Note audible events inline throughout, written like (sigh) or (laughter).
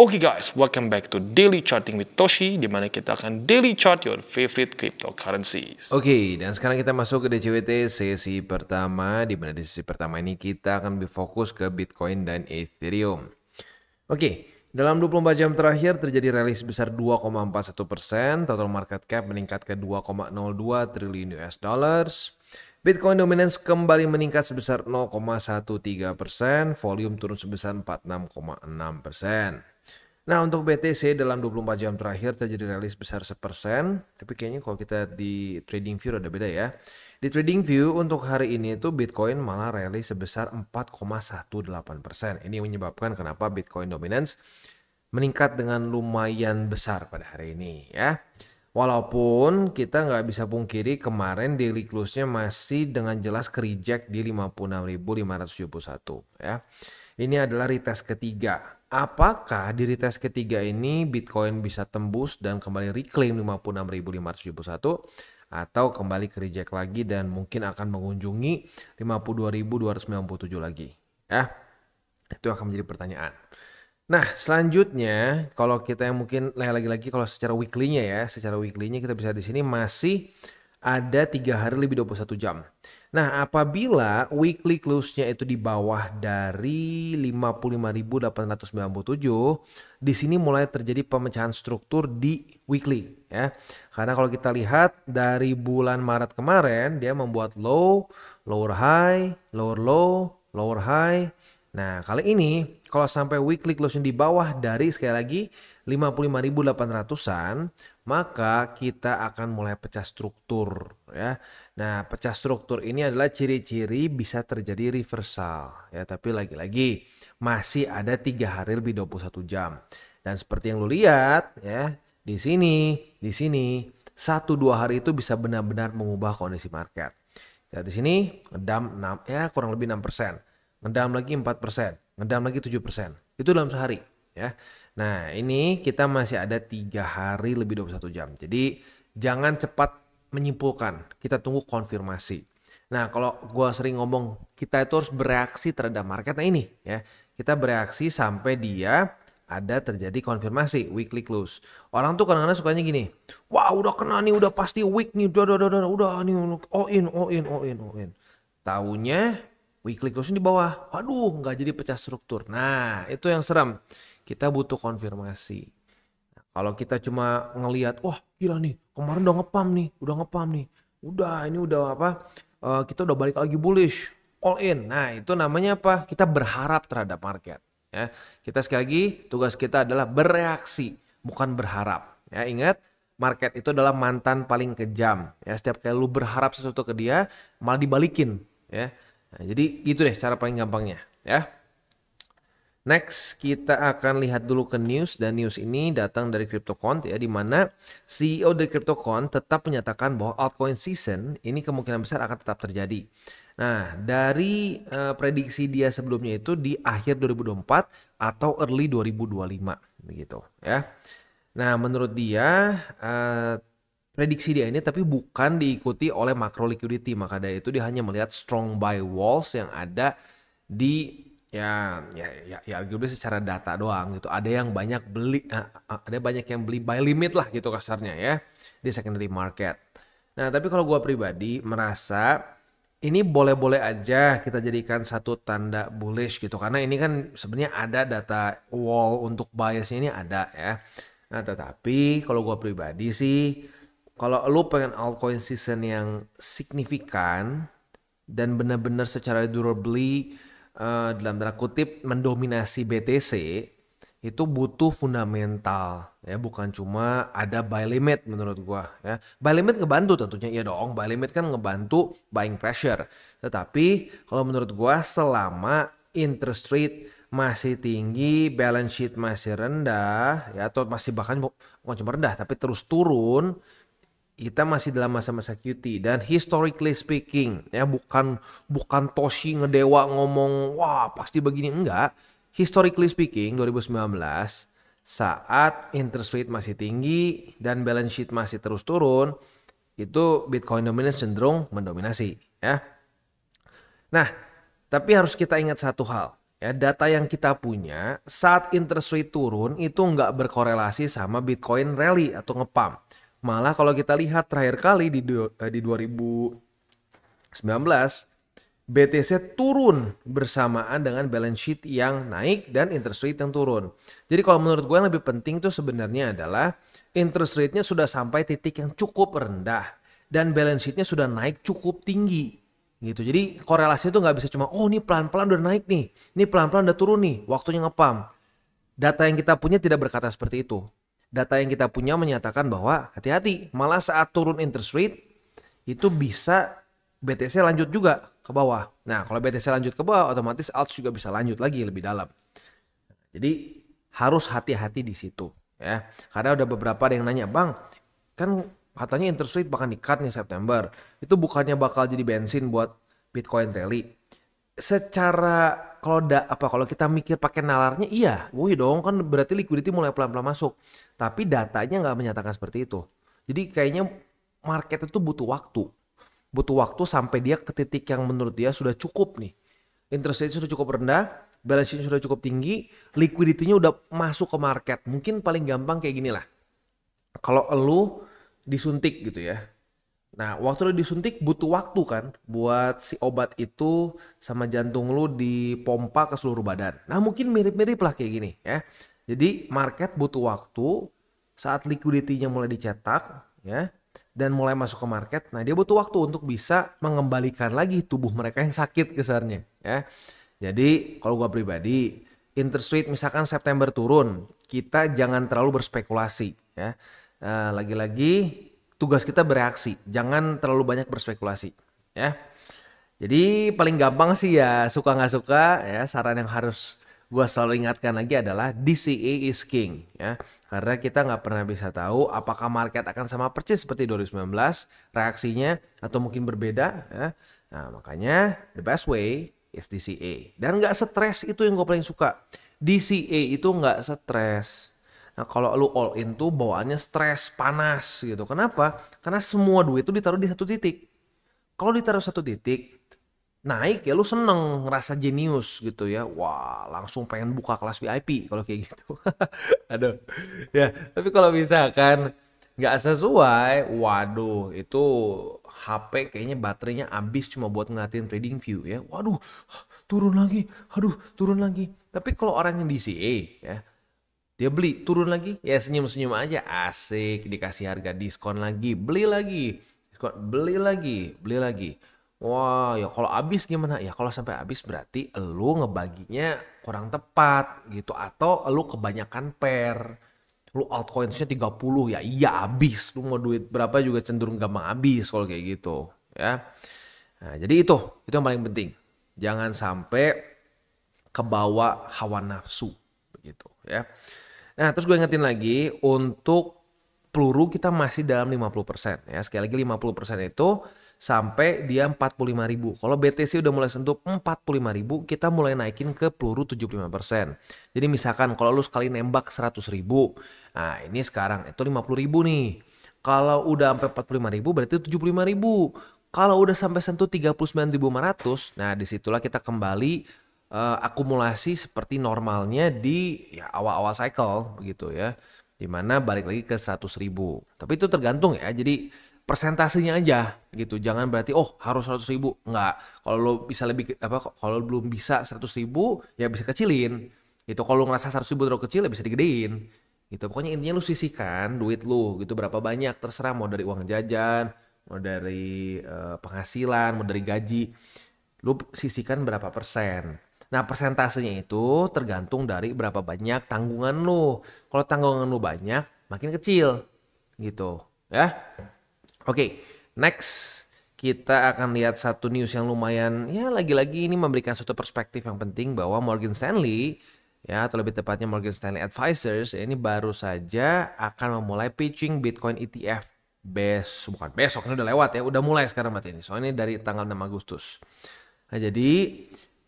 Oke okay guys, welcome back to Daily Charting with Toshi, di mana kita akan daily chart your favorite cryptocurrencies. Oke, okay, dan sekarang kita masuk ke DCWT sesi pertama, di mana di sesi pertama ini kita akan fokus ke Bitcoin dan Ethereum. Oke, okay, dalam 24 jam terakhir terjadi rally sebesar 2,41 persen, total market cap meningkat ke 2,02 triliun US dollars. Bitcoin dominance kembali meningkat sebesar 0,13 persen, volume turun sebesar 46,6 persen. Nah untuk BTC dalam 24 jam terakhir terjadi rally sebesar 1%, tapi kayaknya kalau kita di trading view ada beda ya. Di trading view untuk hari ini itu Bitcoin malah rally sebesar 4,18%. persen. Ini menyebabkan kenapa Bitcoin dominance meningkat dengan lumayan besar pada hari ini ya. Walaupun kita nggak bisa pungkiri kemarin daily close-nya masih dengan jelas ke reject di 56.571 ya. Ini adalah retest ketiga apakah di retest ketiga ini Bitcoin bisa tembus dan kembali reclaim 56.571 atau kembali ke reject lagi dan mungkin akan mengunjungi 52.297 lagi. Ya. Itu akan menjadi pertanyaan. Nah, selanjutnya kalau kita yang mungkin lagi-lagi kalau secara weekly-nya ya, secara weekly-nya kita bisa di sini masih ada tiga hari lebih 21 jam. Nah, apabila weekly close-nya itu di bawah dari 55.897, di sini mulai terjadi pemecahan struktur di weekly ya. Karena kalau kita lihat dari bulan Maret kemarin dia membuat low, lower high, lower low, lower high. Nah, kali ini kalau sampai weekly close-nya di bawah dari sekali lagi 55.800-an, maka kita akan mulai pecah struktur ya. Nah, pecah struktur ini adalah ciri-ciri bisa terjadi reversal ya, tapi lagi-lagi masih ada tiga hari lebih 21 jam. Dan seperti yang lu lihat ya, di sini, di sini satu dua hari itu bisa benar-benar mengubah kondisi market. Ya, di sini ngedam 6 ya kurang lebih 6%, ngedam lagi 4%, ngedam lagi 7%. Itu dalam sehari ya. Nah, ini kita masih ada tiga hari lebih 21 jam. Jadi jangan cepat menyimpulkan. Kita tunggu konfirmasi. Nah, kalau gue sering ngomong, kita itu harus bereaksi terhadap market. Nah ini ya, kita bereaksi sampai dia ada terjadi konfirmasi weekly close. Orang tuh kadang-kadang sukanya gini, wah udah kena nih, udah pasti week nih, udah, udah, udah, udah, udah nih, all in, all in, all in, all in. Taunya weekly close di bawah, waduh nggak jadi pecah struktur. Nah itu yang serem kita butuh konfirmasi. Nah, kalau kita cuma ngelihat, wah gila nih, kemarin udah ngepam nih, udah ngepam nih, udah ini udah apa, uh, kita udah balik lagi bullish, all in. Nah itu namanya apa? Kita berharap terhadap market. Ya, kita sekali lagi tugas kita adalah bereaksi, bukan berharap. Ya ingat market itu adalah mantan paling kejam. Ya setiap kali lu berharap sesuatu ke dia malah dibalikin. Ya, nah, jadi gitu deh cara paling gampangnya. Ya. Next, kita akan lihat dulu ke news dan news ini datang dari CryptoCon ya di mana CEO dari CryptoCon tetap menyatakan bahwa altcoin season ini kemungkinan besar akan tetap terjadi. Nah, dari uh, prediksi dia sebelumnya itu di akhir 2024 atau early 2025 begitu ya. Nah, menurut dia uh, prediksi dia ini tapi bukan diikuti oleh macro liquidity, maka dari itu dia hanya melihat strong buy walls yang ada di ya ya ya, ya algoritma secara data doang gitu ada yang banyak beli eh, eh, ada banyak yang beli by limit lah gitu kasarnya ya di secondary market nah tapi kalau gue pribadi merasa ini boleh-boleh aja kita jadikan satu tanda bullish gitu karena ini kan sebenarnya ada data wall untuk biasnya ini ada ya. Nah tetapi kalau gue pribadi sih kalau lu pengen altcoin season yang signifikan dan benar-benar secara durably Eh, dalam tanda kutip mendominasi BTC itu butuh fundamental ya bukan cuma ada buy limit menurut gua ya buy limit ngebantu tentunya iya dong buy limit kan ngebantu buying pressure tetapi kalau menurut gua selama interest rate masih tinggi balance sheet masih rendah ya atau masih bahkan bukan cuma rendah tapi terus turun kita masih dalam masa-masa QT dan historically speaking ya bukan bukan Toshi ngedewa ngomong wah pasti begini enggak historically speaking 2019 saat interest rate masih tinggi dan balance sheet masih terus turun itu Bitcoin dominance cenderung mendominasi ya nah tapi harus kita ingat satu hal ya data yang kita punya saat interest rate turun itu nggak berkorelasi sama Bitcoin rally atau ngepam Malah kalau kita lihat terakhir kali di eh, di 2019 BTC turun bersamaan dengan balance sheet yang naik dan interest rate yang turun. Jadi kalau menurut gue yang lebih penting itu sebenarnya adalah interest rate-nya sudah sampai titik yang cukup rendah dan balance sheet-nya sudah naik cukup tinggi gitu. Jadi korelasi itu nggak bisa cuma oh ini pelan-pelan udah naik nih, ini pelan-pelan udah turun nih, waktunya ngepam. Data yang kita punya tidak berkata seperti itu data yang kita punya menyatakan bahwa hati-hati, malah saat turun interest rate itu bisa BTC lanjut juga ke bawah. Nah, kalau BTC lanjut ke bawah, otomatis alt juga bisa lanjut lagi lebih dalam. Jadi harus hati-hati di situ ya. Karena udah beberapa ada yang nanya, "Bang, kan katanya interest rate bakal dikat nih September. Itu bukannya bakal jadi bensin buat Bitcoin rally?" Secara kalau da, apa kalau kita mikir pakai nalarnya iya, woi dong kan berarti liquidity mulai pelan-pelan masuk. Tapi datanya nggak menyatakan seperti itu. Jadi kayaknya market itu butuh waktu. Butuh waktu sampai dia ke titik yang menurut dia sudah cukup nih. Interest rate sudah cukup rendah, balance sheet sudah cukup tinggi, liquidity-nya udah masuk ke market. Mungkin paling gampang kayak gini lah. Kalau lu disuntik gitu ya. Nah, waktu lu disuntik butuh waktu kan buat si obat itu sama jantung lu dipompa ke seluruh badan. Nah, mungkin mirip-mirip lah kayak gini ya. Jadi, market butuh waktu saat liquidity-nya mulai dicetak ya dan mulai masuk ke market. Nah, dia butuh waktu untuk bisa mengembalikan lagi tubuh mereka yang sakit kesannya ya. Jadi, kalau gua pribadi interest rate misalkan September turun, kita jangan terlalu berspekulasi ya. Eh, lagi-lagi tugas kita bereaksi, jangan terlalu banyak berspekulasi, ya. Jadi paling gampang sih ya suka nggak suka ya saran yang harus gue selalu ingatkan lagi adalah DCA e is king ya karena kita nggak pernah bisa tahu apakah market akan sama persis seperti 2019 reaksinya atau mungkin berbeda ya nah makanya the best way is DCA e. dan nggak stres itu yang gue paling suka DCA e itu nggak stres Nah, kalau lu all in tuh bawaannya stres, panas gitu. Kenapa? Karena semua duit itu ditaruh di satu titik. Kalau ditaruh satu titik, naik ya lu seneng ngerasa jenius gitu ya wah langsung pengen buka kelas VIP kalau kayak gitu (laughs) aduh ya tapi kalau misalkan nggak sesuai waduh itu HP kayaknya baterainya habis cuma buat ngeliatin trading view ya waduh turun lagi aduh turun lagi tapi kalau orang yang DCA ya dia beli, turun lagi, ya senyum-senyum aja, asik, dikasih harga diskon lagi, beli lagi, diskon, beli lagi, beli lagi. Wah, ya kalau habis gimana? Ya kalau sampai habis berarti lu ngebaginya kurang tepat gitu atau lu kebanyakan per. Lu altcoinsnya 30 ya iya habis. Lu mau duit berapa juga cenderung gampang habis kalau kayak gitu, ya. Nah, jadi itu, itu yang paling penting. Jangan sampai kebawa hawa nafsu begitu ya. Nah, terus gue ingetin lagi untuk peluru kita masih dalam 50% ya. Sekali lagi 50% itu sampai dia 45.000. Kalau BTC udah mulai sentuh 45.000, kita mulai naikin ke peluru 75%. Jadi misalkan kalau lu sekali nembak 100.000, nah ini sekarang itu 50.000 nih. Kalau udah sampai 45.000 berarti 75.000. Kalau udah sampai sentuh 39.500, nah disitulah kita kembali uh, akumulasi seperti normalnya di ya, awal-awal cycle begitu ya. Dimana balik lagi ke 100 ribu. Tapi itu tergantung ya. Jadi persentasenya aja gitu. Jangan berarti oh harus 100 ribu. Enggak. Kalau lo bisa lebih apa kalau belum bisa 100 ribu ya bisa kecilin. Itu kalau lo ngerasa 100 ribu terlalu kecil ya bisa digedein gitu pokoknya intinya lo sisihkan duit lo gitu berapa banyak terserah mau dari uang jajan mau dari uh, penghasilan mau dari gaji lo sisihkan berapa persen Nah, persentasenya itu tergantung dari berapa banyak tanggungan lo. Kalau tanggungan lo banyak, makin kecil gitu, ya. Oke, okay, next kita akan lihat satu news yang lumayan ya lagi-lagi ini memberikan suatu perspektif yang penting bahwa Morgan Stanley ya atau lebih tepatnya Morgan Stanley Advisors ya, ini baru saja akan memulai pitching Bitcoin ETF bes, bukan besok ini udah lewat ya udah mulai sekarang berarti ini soalnya ini dari tanggal 6 Agustus nah jadi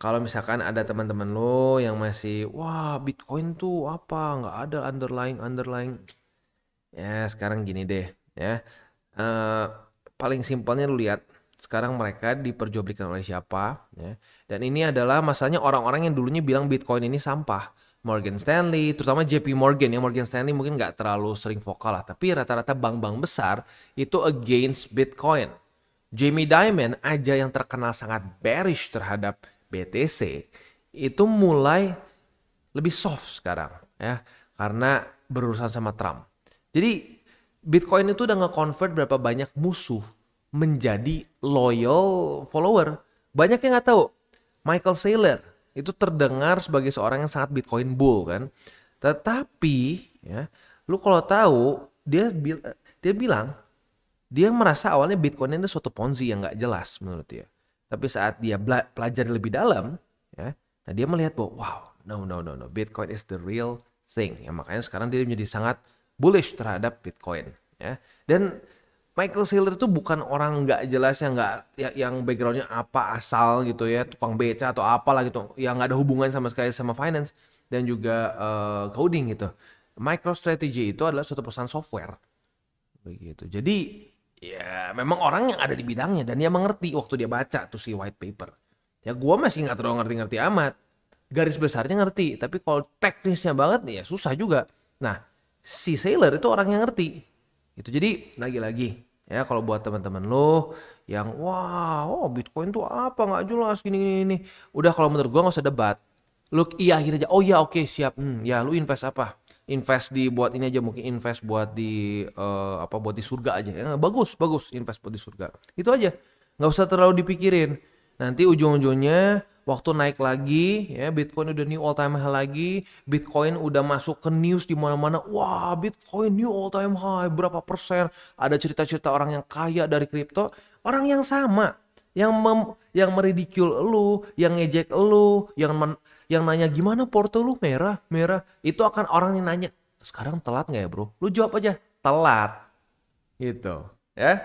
kalau misalkan ada teman-teman lo yang masih wah Bitcoin tuh apa nggak ada underlying underlying ya sekarang gini deh ya uh, paling simpelnya lu lihat sekarang mereka diperjualbelikan oleh siapa ya dan ini adalah masalahnya orang-orang yang dulunya bilang Bitcoin ini sampah Morgan Stanley terutama JP Morgan ya Morgan Stanley mungkin nggak terlalu sering vokal lah tapi rata-rata bank-bank besar itu against Bitcoin Jamie Dimon aja yang terkenal sangat bearish terhadap BTC itu mulai lebih soft sekarang ya karena berurusan sama Trump. Jadi Bitcoin itu udah nge-convert berapa banyak musuh menjadi loyal follower. Banyak yang nggak tahu. Michael Saylor itu terdengar sebagai seorang yang sangat Bitcoin bull kan. Tetapi ya, lu kalau tahu dia dia bilang dia merasa awalnya Bitcoin ini suatu ponzi yang nggak jelas menurut dia. Tapi saat dia pelajari lebih dalam, ya, nah dia melihat bahwa wow, no no no no, Bitcoin is the real thing. Ya, makanya sekarang dia menjadi sangat bullish terhadap Bitcoin. Ya. Dan Michael Saylor itu bukan orang nggak jelas yang nggak ya, yang backgroundnya apa asal gitu ya tukang beca atau apalah gitu yang nggak ada hubungan sama sekali sama finance dan juga uh, coding gitu. MicroStrategy itu adalah suatu perusahaan software begitu. Jadi ya memang orang yang ada di bidangnya dan dia mengerti waktu dia baca tuh si white paper ya gue masih nggak terlalu ngerti-ngerti amat garis besarnya ngerti tapi kalau teknisnya banget nih ya susah juga nah si sailor itu orang yang ngerti itu jadi lagi-lagi ya kalau buat teman-teman lo yang wow, oh, bitcoin tuh apa nggak jelas gini gini ini udah kalau menurut gue nggak usah debat lo iya akhirnya aja oh ya oke okay, siap hmm, ya lu invest apa invest di buat ini aja mungkin invest buat di uh, apa buat di surga aja ya, bagus bagus invest buat di surga itu aja nggak usah terlalu dipikirin nanti ujung-ujungnya waktu naik lagi ya Bitcoin udah new all time high lagi Bitcoin udah masuk ke news di mana-mana wah Bitcoin new all time high berapa persen ada cerita-cerita orang yang kaya dari kripto orang yang sama yang mem, yang meridikul lu yang ngejek lu yang men, yang nanya gimana Porto lu merah, merah. Itu akan orang yang nanya, sekarang telat nggak ya bro? Lu jawab aja, telat. Gitu ya.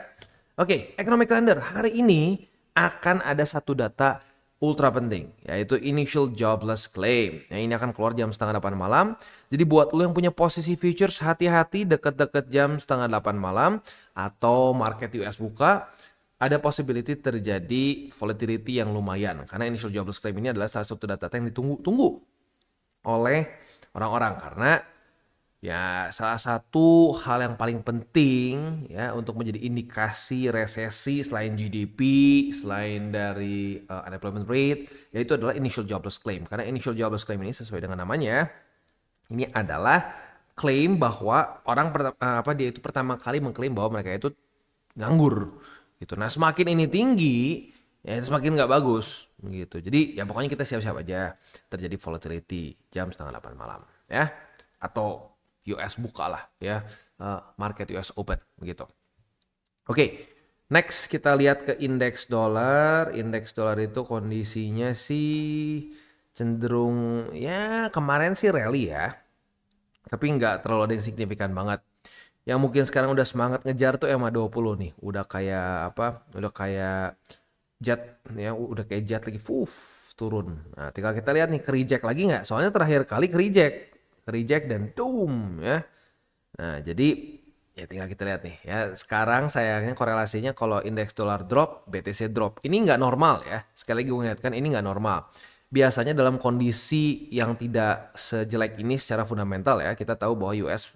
Oke, economic calendar hari ini akan ada satu data ultra penting yaitu initial jobless claim. yang ini akan keluar jam setengah delapan malam. Jadi buat lu yang punya posisi futures hati-hati deket-deket jam setengah delapan malam atau market US buka ada possibility terjadi volatility yang lumayan karena initial jobless claim ini adalah salah satu data yang ditunggu-tunggu oleh orang-orang karena ya salah satu hal yang paling penting ya untuk menjadi indikasi resesi selain GDP, selain dari uh, unemployment rate yaitu adalah initial jobless claim karena initial jobless claim ini sesuai dengan namanya ini adalah klaim bahwa orang eh, apa dia itu pertama kali mengklaim bahwa mereka itu nganggur gitu. Nah semakin ini tinggi ya semakin nggak bagus gitu. Jadi ya pokoknya kita siap-siap aja terjadi volatility jam setengah delapan malam ya atau US buka lah ya uh, market US open begitu. Oke. Okay. Next kita lihat ke indeks dolar. Indeks dolar itu kondisinya sih cenderung ya kemarin sih rally ya. Tapi nggak terlalu ada yang signifikan banget yang mungkin sekarang udah semangat ngejar tuh dua 20 nih udah kayak apa udah kayak jet ya udah kayak jet lagi fuf turun nah tinggal kita lihat nih ke reject lagi nggak soalnya terakhir kali ke reject ke reject dan doom ya nah jadi ya tinggal kita lihat nih ya sekarang sayangnya korelasinya kalau indeks dolar drop BTC drop ini nggak normal ya sekali lagi gue ingatkan ini nggak normal biasanya dalam kondisi yang tidak sejelek ini secara fundamental ya kita tahu bahwa US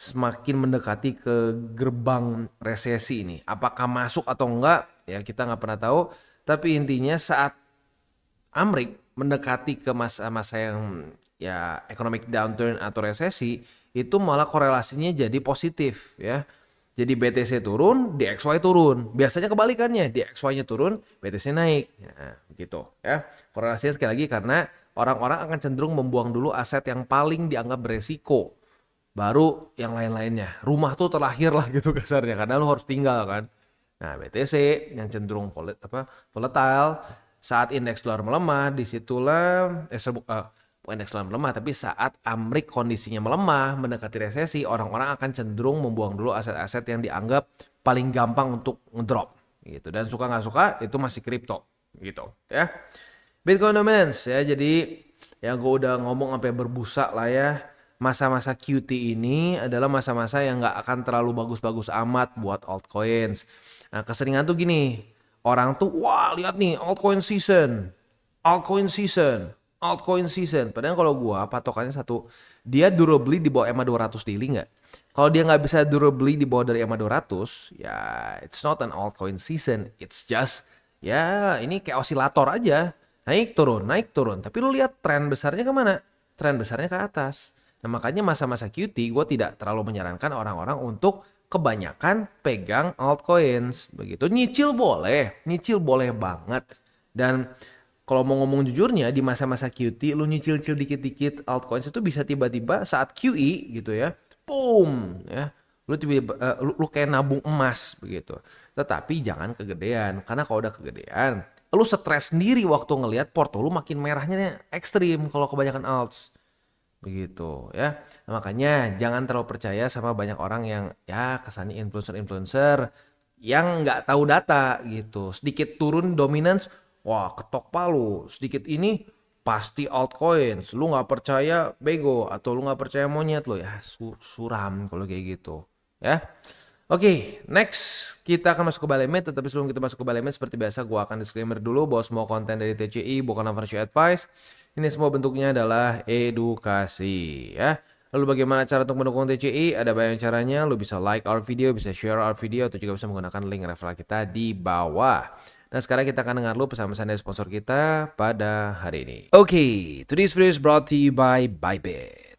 semakin mendekati ke gerbang resesi ini. Apakah masuk atau enggak ya kita nggak pernah tahu. Tapi intinya saat Amrik mendekati ke masa-masa yang ya economic downturn atau resesi itu malah korelasinya jadi positif ya. Jadi BTC turun, DXY turun. Biasanya kebalikannya, DXY-nya turun, BTC naik. Ya, gitu ya. Korelasinya sekali lagi karena orang-orang akan cenderung membuang dulu aset yang paling dianggap beresiko baru yang lain-lainnya. Rumah tuh terakhir lah gitu kasarnya karena lu harus tinggal kan. Nah, BTC yang cenderung volatile, apa volatile saat indeks dolar melemah disitulah eh serbu, uh, eh, indeks dolar melemah tapi saat Amrik kondisinya melemah mendekati resesi orang-orang akan cenderung membuang dulu aset-aset yang dianggap paling gampang untuk ngedrop gitu dan suka nggak suka itu masih kripto gitu ya Bitcoin dominance ya jadi yang gue udah ngomong sampai berbusa lah ya masa-masa QT ini adalah masa-masa yang nggak akan terlalu bagus-bagus amat buat altcoins. Nah, keseringan tuh gini, orang tuh wah lihat nih altcoin season, altcoin season, altcoin season. Padahal kalau gua patokannya satu, dia durably di bawah EMA 200 daily nggak? Kalau dia nggak bisa durably di bawah dari EMA 200, ya it's not an altcoin season, it's just ya ini kayak osilator aja, naik turun, naik turun. Tapi lu lihat tren besarnya kemana? Tren besarnya ke atas. Nah makanya masa-masa QT gue tidak terlalu menyarankan orang-orang untuk kebanyakan pegang altcoins begitu. Nyicil boleh, nyicil boleh banget. Dan kalau mau ngomong jujurnya di masa-masa QT lu nyicil-cil dikit-dikit altcoins itu bisa tiba-tiba saat QE gitu ya. Boom ya. Lu tiba uh, eh, lu, lu kayak nabung emas begitu. Tetapi jangan kegedean karena kalau udah kegedean lu stres sendiri waktu ngelihat porto lu makin merahnya ekstrim kalau kebanyakan alts begitu ya nah, makanya jangan terlalu percaya sama banyak orang yang ya kesannya influencer-influencer yang nggak tahu data gitu sedikit turun dominance wah ketok palu sedikit ini pasti altcoins lu nggak percaya bego atau lu nggak percaya monyet lo ya suram kalau kayak gitu ya Oke, okay, next kita akan masuk ke Balemet. Tetapi sebelum kita masuk ke Balemet, seperti biasa, gua akan disclaimer dulu bahwa semua konten dari TCI bukan financial advice ini semua bentuknya adalah edukasi ya. Lalu bagaimana cara untuk mendukung TCI? Ada banyak caranya. Lu bisa like our video, bisa share our video, atau juga bisa menggunakan link referral kita di bawah. Nah sekarang kita akan dengar lu pesan-pesan dari sponsor kita pada hari ini. Oke, okay, today's video is brought to you by Bybit.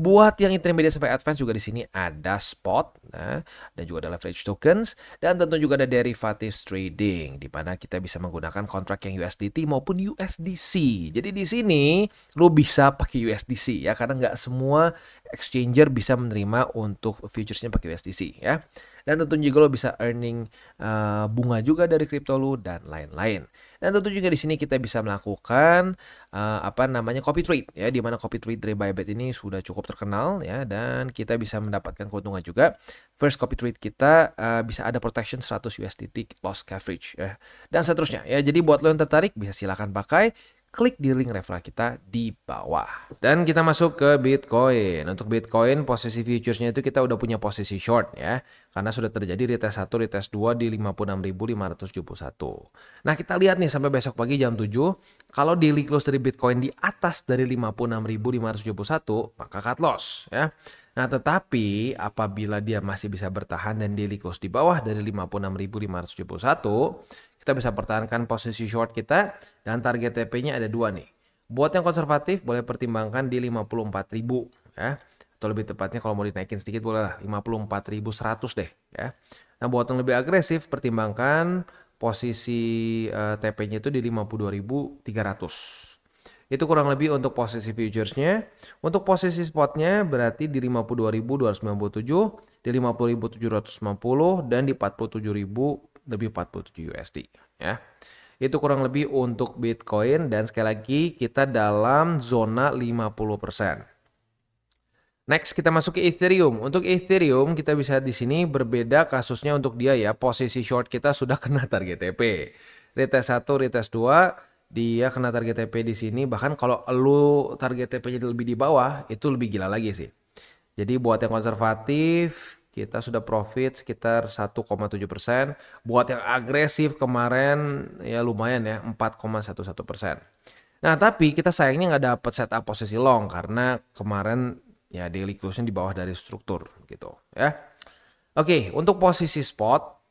Buat yang intermediate sampai advance juga di sini ada spot nah, dan juga ada leverage tokens dan tentu juga ada derivatives trading di mana kita bisa menggunakan kontrak yang USDT maupun USDC. Jadi di sini lo bisa pakai USDC ya karena nggak semua exchanger bisa menerima untuk futuresnya pakai USDC ya. Dan tentu juga lo bisa earning uh, bunga juga dari crypto lo dan lain-lain. Dan tentu juga di sini kita bisa melakukan uh, apa namanya copy trade ya di mana copy trade dari Bybit ini sudah cukup cukup terkenal ya dan kita bisa mendapatkan keuntungan juga. First copy trade kita uh, bisa ada protection 100 USDT loss coverage ya. Dan seterusnya ya. Jadi buat lo yang tertarik bisa silakan pakai klik di link referral kita di bawah. Dan kita masuk ke Bitcoin. Untuk Bitcoin posisi futuresnya itu kita udah punya posisi short ya. Karena sudah terjadi retest 1, retest 2 di 56.571. Nah kita lihat nih sampai besok pagi jam 7. Kalau daily close dari Bitcoin di atas dari 56.571 maka cut loss ya. Nah tetapi apabila dia masih bisa bertahan dan daily close di bawah dari 56.571 kita bisa pertahankan posisi short kita dan target TP-nya ada dua nih. Buat yang konservatif boleh pertimbangkan di 54.000 ya. Atau lebih tepatnya kalau mau dinaikin sedikit boleh lah 54.100 deh ya. Nah buat yang lebih agresif pertimbangkan posisi uh, eh, TP-nya itu di 52.300 itu kurang lebih untuk posisi futuresnya. Untuk posisi spotnya berarti di 52.297, di 50.750 dan di 47.000 lebih 47 USD ya. Itu kurang lebih untuk Bitcoin dan sekali lagi kita dalam zona 50%. Next kita masuk ke Ethereum. Untuk Ethereum kita bisa di sini berbeda kasusnya untuk dia ya. Posisi short kita sudah kena target TP. Retest 1, retest 2 dia kena target TP di sini bahkan kalau lu target TP-nya lebih di bawah itu lebih gila lagi sih. Jadi buat yang konservatif kita sudah profit sekitar 1,7 Buat yang agresif kemarin ya lumayan ya 4,11 Nah tapi kita sayangnya nggak dapat setup posisi long karena kemarin ya daily close-nya di bawah dari struktur gitu ya. Oke untuk posisi spot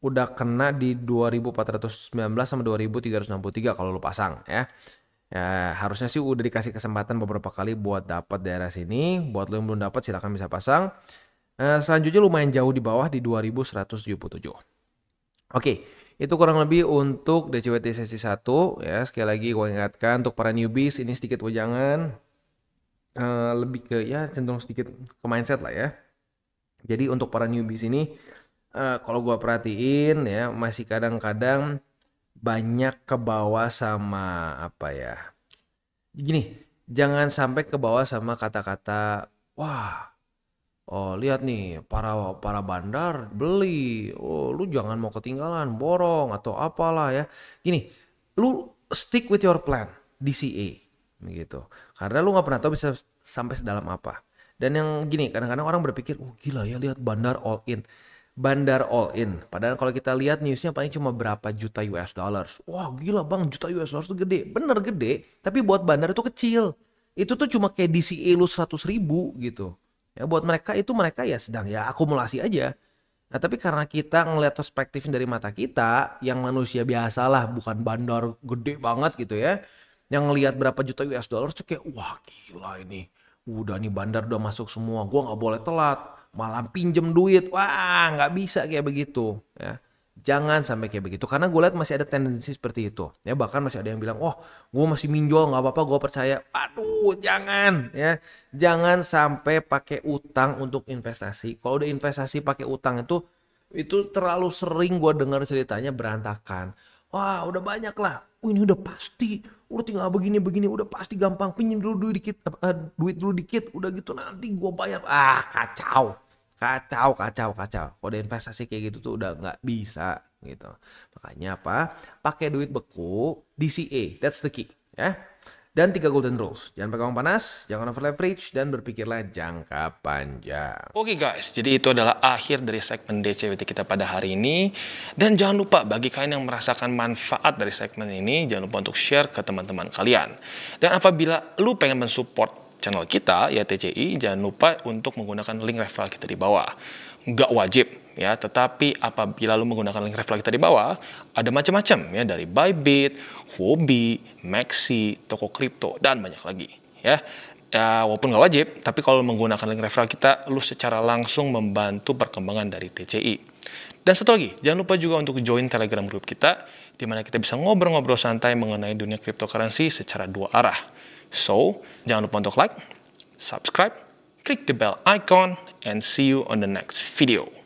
udah kena di 2419 sama 2363 kalau lu pasang ya. Ya, harusnya sih udah dikasih kesempatan beberapa kali buat dapat daerah sini. Buat lo yang belum dapat silahkan bisa pasang. Nah, selanjutnya lumayan jauh di bawah di 2177. Oke, itu kurang lebih untuk DCWT sesi 1 ya. Sekali lagi gue ingatkan untuk para newbies ini sedikit wejangan. Uh, lebih ke ya cenderung sedikit ke mindset lah ya. Jadi untuk para newbies ini uh, kalau gue perhatiin ya masih kadang-kadang banyak ke bawah sama apa ya gini jangan sampai ke bawah sama kata-kata wah oh lihat nih para para bandar beli oh lu jangan mau ketinggalan borong atau apalah ya gini lu stick with your plan DCA gitu karena lu nggak pernah tahu bisa sampai sedalam apa dan yang gini kadang-kadang orang berpikir oh gila ya lihat bandar all in bandar all in. Padahal kalau kita lihat newsnya paling cuma berapa juta US dollars. Wah gila bang juta US dollars itu gede. Bener gede. Tapi buat bandar itu kecil. Itu tuh cuma kayak DCA e lu 100 ribu gitu. Ya buat mereka itu mereka ya sedang ya akumulasi aja. Nah tapi karena kita ngeliat perspektif dari mata kita yang manusia biasalah bukan bandar gede banget gitu ya. Yang ngeliat berapa juta US dollars tuh kayak wah gila ini. Udah nih bandar udah masuk semua. Gua gak boleh telat malah pinjem duit wah nggak bisa kayak begitu ya jangan sampai kayak begitu karena gue lihat masih ada tendensi seperti itu ya bahkan masih ada yang bilang oh gue masih minjol nggak apa-apa gue percaya aduh jangan ya jangan sampai pakai utang untuk investasi kalau udah investasi pakai utang itu itu terlalu sering gue dengar ceritanya berantakan wah udah banyak lah oh, ini udah pasti udah tinggal begini begini udah pasti gampang pinjam dulu duit dikit uh, duit dulu dikit udah gitu nanti gua bayar ah kacau kacau kacau kacau kode investasi kayak gitu tuh udah nggak bisa gitu makanya apa pakai duit beku DCA that's the key ya dan tiga golden rules. Jangan pegang panas, jangan over leverage, dan berpikirlah jangka panjang. Oke okay guys, jadi itu adalah akhir dari segmen DCWT kita pada hari ini. Dan jangan lupa bagi kalian yang merasakan manfaat dari segmen ini, jangan lupa untuk share ke teman-teman kalian. Dan apabila lu pengen mensupport channel kita, ya TCI, jangan lupa untuk menggunakan link referral kita di bawah. Nggak wajib, ya tetapi apabila lu menggunakan link referral kita di bawah ada macam-macam ya dari Bybit, hobi, Maxi, toko kripto dan banyak lagi ya ya walaupun nggak wajib, tapi kalau menggunakan link referral kita, lu secara langsung membantu perkembangan dari TCI. Dan satu lagi, jangan lupa juga untuk join Telegram grup kita, di mana kita bisa ngobrol-ngobrol santai mengenai dunia cryptocurrency secara dua arah. So, jangan lupa untuk like, subscribe, klik the bell icon, and see you on the next video.